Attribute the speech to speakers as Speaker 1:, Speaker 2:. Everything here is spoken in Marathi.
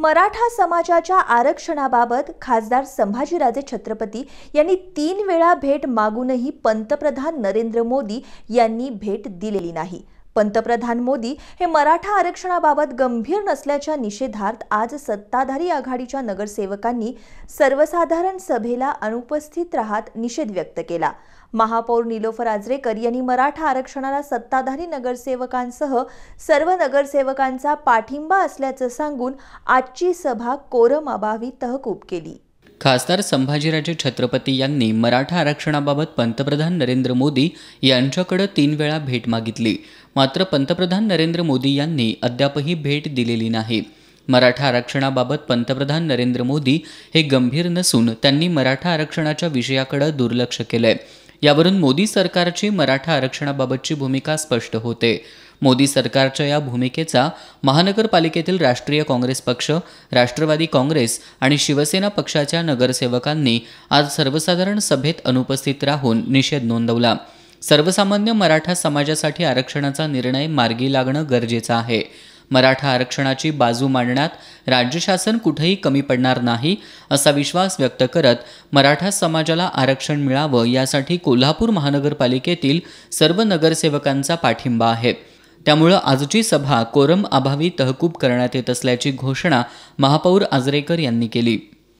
Speaker 1: मराठा समाजाच्या आरक्षणाबाबत खासदार संभाजीराजे छत्रपती यांनी तीन वेळा भेट मागूनही पंतप्रधान नरेंद्र मोदी यांनी भेट दिलेली नाही पंतप्रधान मोदी हे मराठा आरक्षणाबाबत गंभीर नसल्याच्या निषेधार्थ आज सत्ताधारी आघाडीच्या नगरसेवकांनी सर्वसाधारण सभेला अनुपस्थित राहत निषेध व्यक्त केला महापौर निलोफर आजरेकर यांनी मराठा आरक्षणाला सत्ताधारी नगरसेवकांसह सर्व नगरसेवकांचा पाठिंबा असल्याचं सांगून आजची सभा कोरम अभावी तहकूब केली
Speaker 2: खासदार संभाजीराजे छत्रपती यांनी मराठा आरक्षणाबाबत पंतप्रधान नरेंद्र मोदी यांच्याकडे तीन वेळा भेट मागितली मात्र पंतप्रधान नरेंद्र मोदी यांनी अद्यापही भेट दिलेली नाही मराठा आरक्षणाबाबत पंतप्रधान नरेंद्र मोदी हे गंभीर नसून त्यांनी मराठा आरक्षणाच्या विषयाकडे दुर्लक्ष केलंय यावरून मोदी सरकारची मराठा आरक्षणाबाबतची भूमिका स्पष्ट होते मोदी सरकारच्या या भूमिकेचा महानगरपालिकेतील राष्ट्रीय काँग्रेस पक्ष राष्ट्रवादी काँग्रेस आणि शिवसेना पक्षाच्या नगरसेवकांनी आज सर्वसाधारण सभेत अनुपस्थित राहून निषेध नोंदवला सर्वसामान्य मराठा समाजासाठी आरक्षणाचा निर्णय मार्गी लागणं गरजेचं आहे मराठा आरक्षणाची बाजू मांडण्यात राज्य शासन कुठेही कमी पडणार नाही असा विश्वास व्यक्त करत मराठा समाजाला आरक्षण मिळावं यासाठी कोल्हापूर महानगरपालिकेतील सर्व नगरसेवकांचा पाठिंबा आहे त्यामुळं आजची सभा कोरम अभावी तहकूब करण्यात येत असल्याची घोषणा महापौर आजरेकर यांनी केली